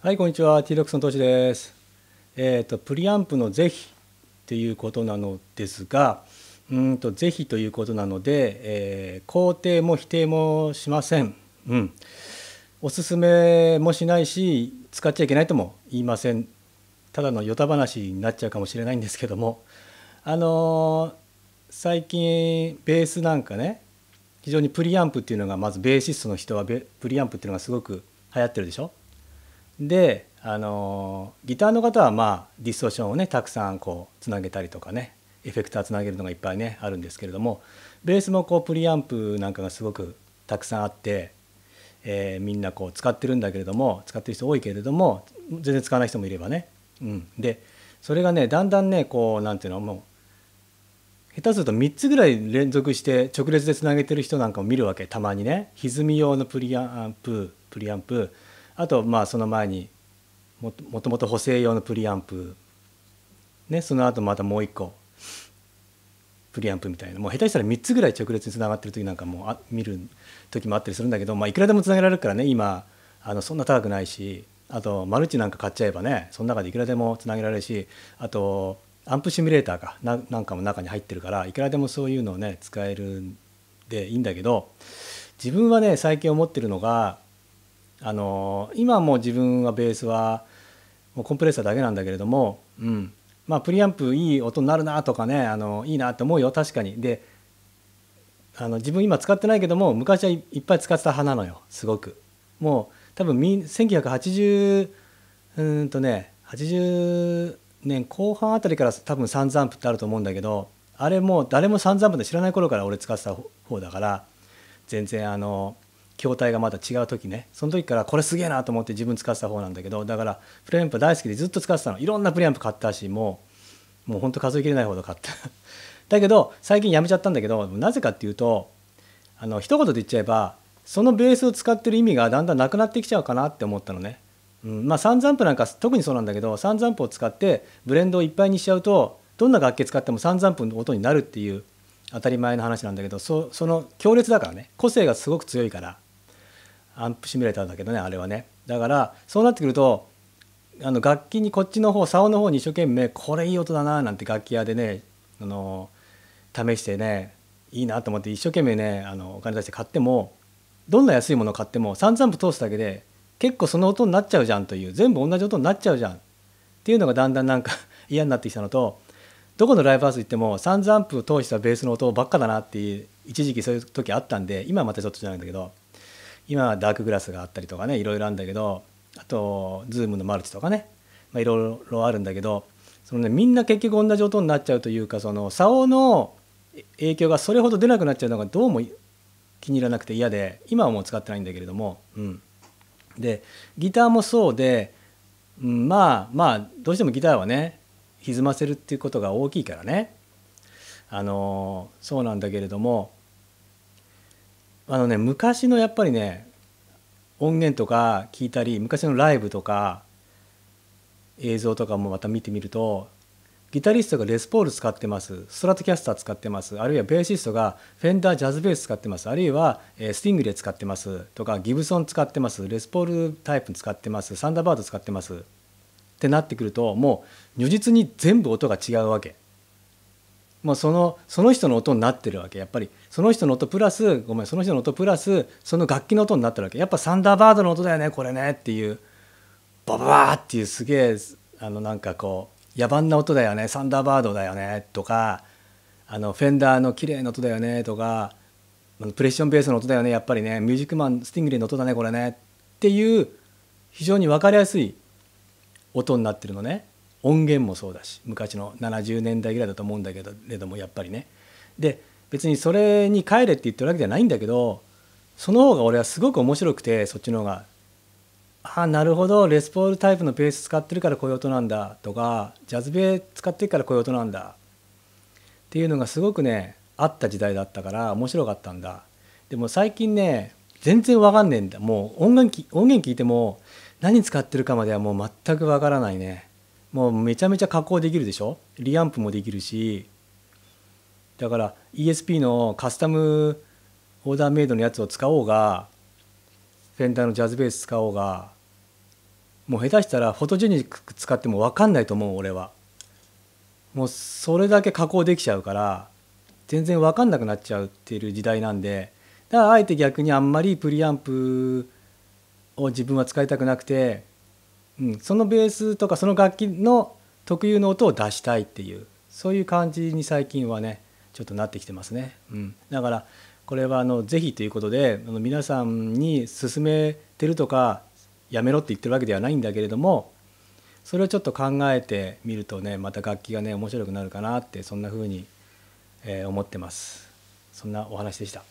はい、こんにちは。T6 の投資です。えっ、ー、と、プリアンプの是非っていうことなのですが、うんと是非ということなので、えー、肯定も否定もしません。うん。おすすめもしないし、使っちゃいけないとも言いません。ただのヨタ話になっちゃうかもしれないんですけども、あのー、最近ベースなんかね、非常にプリアンプっていうのがまずベーシストの人はプリアンプっていうのがすごく流行ってるでしょ。であのギターの方はまあディストーションをねたくさんこうつなげたりとかねエフェクターつなげるのがいっぱいねあるんですけれどもベースもこうプリアンプなんかがすごくたくさんあって、えー、みんなこう使ってるんだけれども使ってる人多いけれども全然使わない人もいればね、うん、でそれがねだんだんねこうんていうのもう下手すると3つぐらい連続して直列でつなげてる人なんかも見るわけたまにね歪み用のプリアンププリアンプあとまあその前にもともと補正用のプリアンプ、ね、その後またもう一個プリアンプみたいなもう下手したら3つぐらい直列につながってる時なんかもあ見る時もあったりするんだけど、まあ、いくらでもつなげられるからね今あのそんな高くないしあとマルチなんか買っちゃえばねその中でいくらでもつなげられるしあとアンプシミュレーターかななんかも中に入ってるからいくらでもそういうのをね使えるんでいいんだけど自分はね最近思ってるのがあの今も自分はベースはもうコンプレッサーだけなんだけれども、うんまあ、プリアンプいい音になるなとかねあのいいなって思うよ確かに。であの自分今使ってないけども昔はいっぱい使ってた派なのよすごく。もう多分1980うんとね80年後半あたりから多分サンザンプってあると思うんだけどあれも誰もサンザンプで知らない頃から俺使ってた方だから全然あの筐体がまた違う時ねその時からこれすげえなと思って自分使ってた方なんだけどだからプレアンプ大好きでずっと使ってたのいろんなプレアンプ買ったしもうもうほんと数えきれないほど買った だけど最近やめちゃったんだけどなぜかっていうとあの一言で言っちゃえばそのベースを使ってる意味がだんだんなくなってきちゃうかなって思ったのね。うん、まあザンプなんか特にそうなんだけど三ンプを使ってブレンドをいっぱいにしちゃうとどんな楽器使っても三山歩の音になるっていう当たり前の話なんだけどそその強烈だからね個性がすごく強いからアンプシミュレーターだけどねあれはねだからそうなってくるとあの楽器にこっちの方竿の方に一生懸命これいい音だななんて楽器屋でねあの試してねいいなと思って一生懸命ねあのお金出して買ってもどんな安いものを買っても散ンプ通すだけで結構その音になっちゃうじゃんという全部同じ音になっちゃうじゃんっていうのがだんだんなんか 嫌になってきたのとどこのライブハウス行っても散ンプ通したベースの音ばっかだなっていう一時期そういう時あったんで今はまたちょっとじゃないんだけど今はダークグラスがあったりとかねいろいろあるんだけどあと Zoom のマルチとかね、まいろいろあるんだけどその、ね、みんな結局同じ音になっちゃうというかその竿の影響がそれほど出なくなっちゃうのがどうも気に入らなくて嫌で今はもう使ってないんだけれども、うん、でギターもそうで、うん、まあまあどうしてもギターはね歪ませるっていうことが大きいからねあのそうなんだけれどもあのね昔のやっぱりね音源とか聞いたり昔のライブとか映像とかもまた見てみるとギタリストがレスポール使ってますストラトキャスター使ってますあるいはベーシストがフェンダージャズベース使ってますあるいはスティングレー使ってますとかギブソン使ってますレスポールタイプ使ってますサンダーバード使ってますってなってくるともう如実に全部音が違うわけ。もうそのその人の音になってるわけやっぱりその人の音プラスごめんその人の音プラスその楽器の音になってるわけやっぱサンダーバードの音だよねこれねっていうババーっていうすげえあのなんかこう野蛮な音だよねサンダーバードだよねとかあのフェンダーの綺麗な音だよねとかプレッションベースの音だよねやっぱりねミュージックマンスティングリーの音だねこれねっていう非常に分かりやすい音になってるのね。音源もそうだし昔の70年代ぐらいだと思うんだけれどもやっぱりねで別にそれに帰れって言ってるわけじゃないんだけどその方が俺はすごく面白くてそっちの方がああなるほどレスポールタイプのベース使ってるからこういう音なんだとかジャズベー使ってるからこういう音なんだっていうのがすごくねあった時代だったから面白かったんだでも最近ね全然わかんねえんだもう音源音源聞いても何使ってるかまではもう全くわからないねもうめちゃめちゃ加工できるでしょリアンプもできるしだから ESP のカスタムオーダーメイドのやつを使おうがフェンダーのジャズベース使おうがもう下手したらフォトジェニック使っても分かんないと思う俺はもうそれだけ加工できちゃうから全然分かんなくなっちゃうっていう時代なんでだからあえて逆にあんまりプリアンプを自分は使いたくなくてうん、そのベースとかその楽器の特有の音を出したいっていうそういう感じに最近はねちょっとなってきてますね。うん、だからこれはあの是非ということであの皆さんに勧めてるとかやめろって言ってるわけではないんだけれどもそれをちょっと考えてみるとねまた楽器がね面白くなるかなってそんな風に、え思ってます。そんなお話でした。